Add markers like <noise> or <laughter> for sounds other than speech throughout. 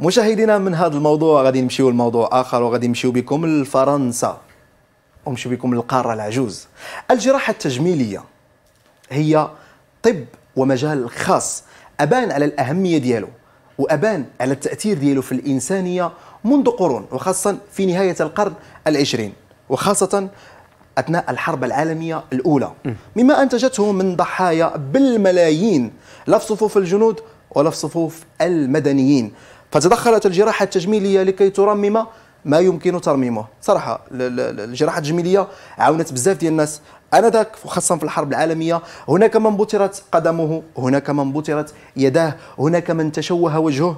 مشاهدينا من هذا الموضوع غادي نمشيو لموضوع اخر وغادي نمشيو بكم لفرنسا ونمشيو بكم للقاره العجوز الجراحه التجميليه هي طب ومجال خاص ابان على الاهميه ديالو وابان على التاثير ديالو في الانسانيه منذ قرون وخاصه في نهايه القرن العشرين وخاصه اثناء الحرب العالميه الاولى مما انتجته من ضحايا بالملايين لا في صفوف الجنود ولا في صفوف المدنيين فتدخلت الجراحة التجميلية لكي ترمم ما يمكن ترميمه صراحة الجراحة التجميلية عاونت بزاف ديال الناس انذاك خاصه في الحرب العالميه هناك من بترت قدمه هناك من بترت يداه هناك من تشوه وجهه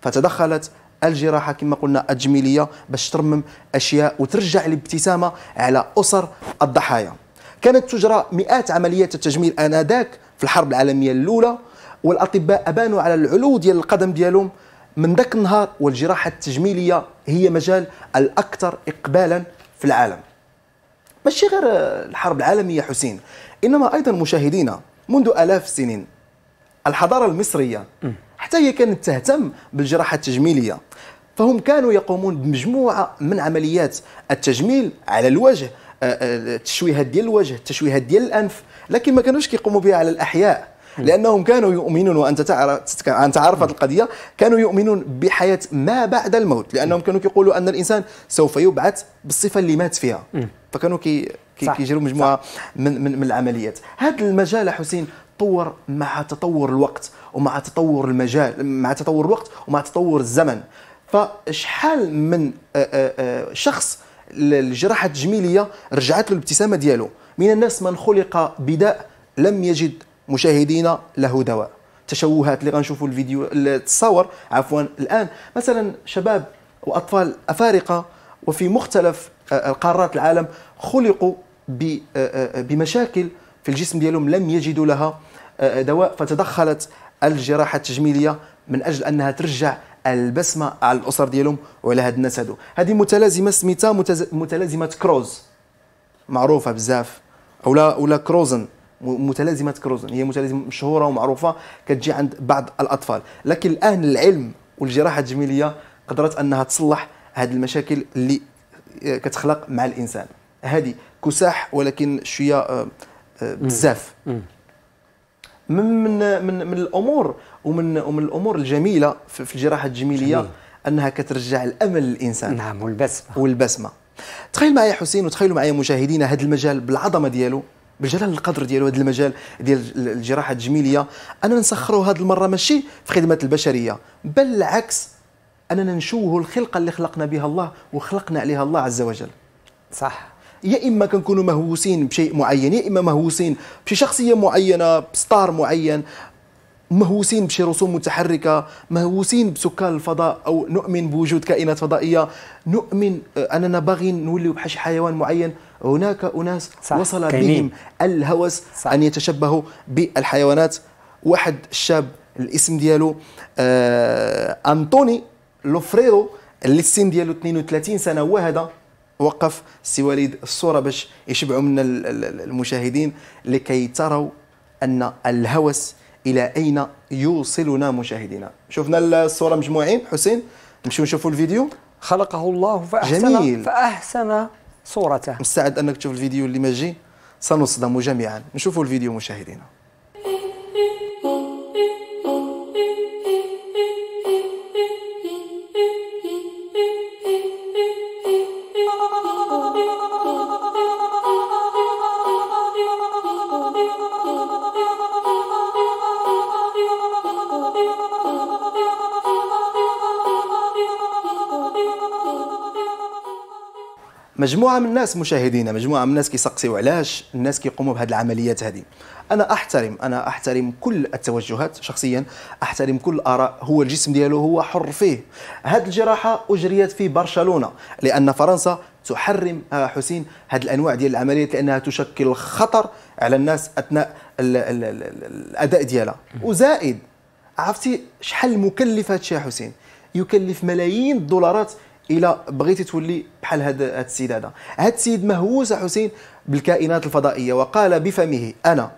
فتدخلت الجراحه كما قلنا التجميليه باش ترمم اشياء وترجع الابتسامه على اسر الضحايا كانت تجرى مئات عمليات التجميل انذاك في الحرب العالميه الاولى والاطباء ابانوا على العلو ديال القدم ديالهم من ذاك النهار والجراحه التجميليه هي مجال الاكثر اقبالا في العالم ماشي غير الحرب العالميه حسين انما ايضا مشاهدينا منذ الاف السنين الحضاره المصريه حتى هي كانت تهتم بالجراحه التجميليه فهم كانوا يقومون بمجموعه من عمليات التجميل على الوجه التشويهات آه، آه، ديال الوجه التشويهات ديال الانف لكن ما كانوش كيقوموا بها على الاحياء لانهم كانوا يؤمنون وانت تعرف انت عارف هذه القضيه كانوا يؤمنون بحياه ما بعد الموت لانهم كانوا كيقولوا ان الانسان سوف يبعث بالصفه اللي مات فيها فكانوا كي كيجروا مجموعه صح. من, من من العمليات هذا المجال حسين تطور مع تطور الوقت ومع تطور المجال مع تطور الوقت ومع تطور الزمن فشحال من آه، آه، آه، شخص الجراحه التجميليه رجعت له الابتسامه ديالو من الناس من خلق بداء لم يجد مشاهدينا له دواء تشوهات اللي غنشوفوا الفيديو التصاور عفوا الان مثلا شباب واطفال افارقه وفي مختلف القارات آه، آه، العالم خلقوا آه، بمشاكل في الجسم ديالهم لم يجدوا لها دواء فتدخلت الجراحه التجميليه من اجل انها ترجع البسمه على الاسر ديالهم وعلى هاد الناس هادو هذه متلازمه سميتها متز... متلازمه كروز معروفه بزاف ولا ولا كروزن متلازمه كروزن هي متلازمه مشهوره ومعروفه كتجي عند بعض الاطفال لكن الان العلم والجراحه التجميليه قدرت انها تصلح هذه المشاكل اللي آه، كتخلق مع الانسان هذه كساح ولكن شويه آه، آه، بزاف من من من, من الامور ومن ومن الامور الجميله في الجراحه التجميليه جميل. انها كترجع الامل للانسان نعم والبسمه والبسمه تخيل معايا حسين وتخيلوا معايا مشاهدينا هذا المجال بالعظمه ديالو بجلال القدر ديالو هذا المجال ديال الجراحه التجميليه اننا نسخروا هذه المره ماشي في خدمه البشريه بل العكس اننا نشوهوا الخلقه اللي خلقنا بها الله وخلقنا عليها الله عز وجل صح يا اما كنكونوا مهووسين بشيء معين يا اما مهووسين بشي شخصيه معينه بستار معين مهووسين بشي رسوم متحركه مهووسين بسكان الفضاء او نؤمن بوجود كائنات فضائيه نؤمن آه، اننا باغيين نوليو بحال شي حيوان معين هناك اناس صح. وصل كينين. بهم الهوس صح. ان يتشبهوا بالحيوانات واحد الشاب الاسم ديالو آه انطوني لوفريرو اللي السن ديالو 32 سنه وهذا وقف السي وليد الصوره باش يشبعوا منا المشاهدين لكي تروا ان الهوس الى اين يوصلنا مشاهدينا شفنا الصوره مجموعين حسين نمشيو نشوفوا الفيديو خلقه الله فاحسن جميل. فاحسن صورته مستعد انك تشوف الفيديو اللي ماجي سنصدم جميعا نشوفوا الفيديو مشاهدينا مجموعه من الناس مشاهدينا مجموعه من الناس كيسقسيو علاش الناس كيقوموا بهذه العمليات هذه انا احترم انا احترم كل التوجهات شخصيا احترم كل الاراء هو الجسم ديالو هو حر فيه هذه الجراحه اجريت في برشلونه لان فرنسا تحرم أه، حسين هذه الانواع ديال العمليات لانها تشكل خطر على الناس اثناء الاداء ديالها وزائد عرفتي شحال مكلف هذا الشيء حسين يكلف ملايين الدولارات الى بغيتي تولي بحال هاد السيد هذا هاد السيد مهووس حسين بالكائنات الفضائيه وقال بفمه انا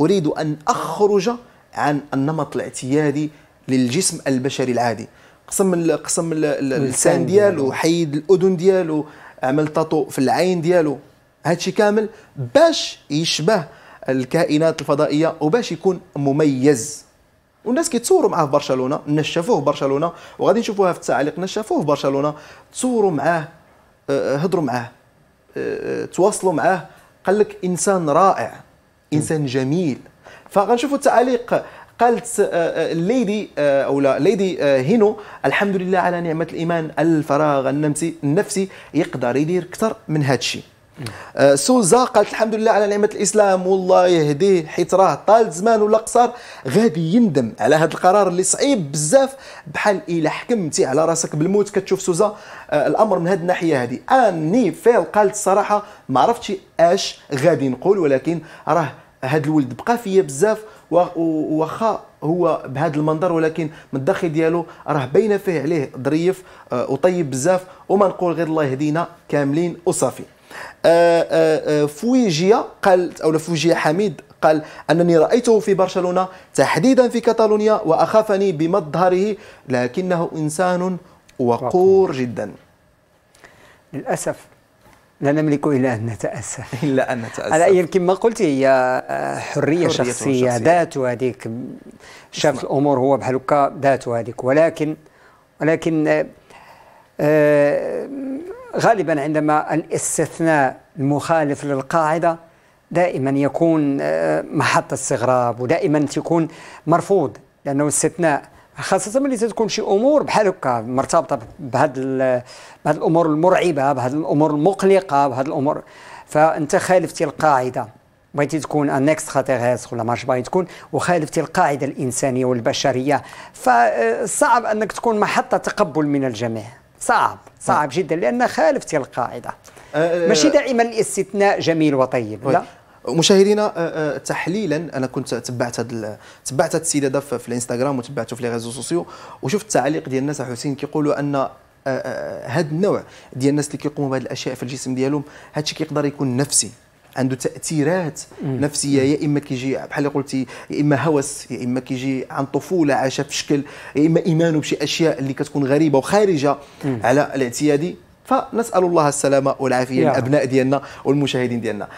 اريد ان اخرج عن النمط الاعتيادي للجسم البشري العادي قسم قسم اللسان ديالو حيد الاذن ديالو عمل تاتو في العين ديالو هادشي كامل باش يشبه الكائنات الفضائيه وباش يكون مميز والناس كيتصوروا معاه في برشلونه نشفوه في برشلونه وغادي نشوفوها في التعليق نشفوه في برشلونه تصوروا معاه آه، آه، هضروا معاه آه، تواصلوا معاه قال لك انسان رائع انسان جميل فغنشوفوا التعليق قالت الليدي او لا ليدي هينو الحمد لله على نعمه الايمان الفراغ النفسي يقدر يدير اكثر من هذا الشيء آه، سوزا قالت الحمد لله على نعمه الاسلام والله يهديه حيت راه طال زمان ولا قصر غادي يندم على هذا القرار اللي صعيب بزاف بحال الا حكمتي على راسك بالموت كتشوف سوزا آه، الامر من هذه الناحيه هذه اني فيل قالت الصراحه ما عرفتش اش غادي نقول ولكن راه هذا الولد بقى فيا بزاف واخا هو بهذا المنظر ولكن من الداخل ديالو راه باينه فيه عليه ظريف آه، وطيب بزاف وما نقول غير الله يهدينا كاملين وصافي آه، آه، آه، فويجيا قال او فويجيا حميد قال انني رايته في برشلونه تحديدا في كاتالونيا واخافني بمظهره لكنه انسان وقور جدا للاسف لا نملك الا ان نتاسف <laughs> الا ان نتاسف على اي كما قلت هي حريه, حرية شخصيه ذاته هذيك شاف الامور هو بحال هكا ذاته هذيك ولكن ولكن آه غالبا عندما الاستثناء المخالف للقاعدة دائما يكون آه، محط استغراب ودائما تكون مرفوض لأنه استثناء خاصة ملي تكون شي أمور بحال هكا مرتبطة بهاد بهاد الأمور المرعبة بهاد الأمور المقلقة بهاد الأمور فأنت خالفتي القاعدة بغيتي تكون ان اكستراتيغيست ولا ماش باغي تكون وخالفتي القاعده الانسانيه والبشريه فصعب انك تكون محطه تقبل من الجميع صعب صعب أه. جدا لان خالف تلك القاعدة أه. ماشي دائما الاستثناء جميل وطيب لا أه. مشاهدينا تحليلا انا كنت تبعت هاد تبعت هاد السيده هذا في الانستغرام وتبعته في لي ريزو سوسيو وشفت التعليق ديال الناس حسين كيقولوا ان هاد النوع ديال الناس اللي كيقوموا بهاد الاشياء في الجسم ديالهم هادشي كيقدر يكون نفسي عنده تاثيرات مم. نفسيه يا اما كيجي بحال اللي قلتي يا اما هوس يا اما كيجي عن طفوله عاشها في شكل يا اما ايمانه بشي اشياء اللي كتكون غريبه وخارجه مم. على الاعتيادي فنسال الله السلامه والعافيه للابناء ديالنا والمشاهدين ديالنا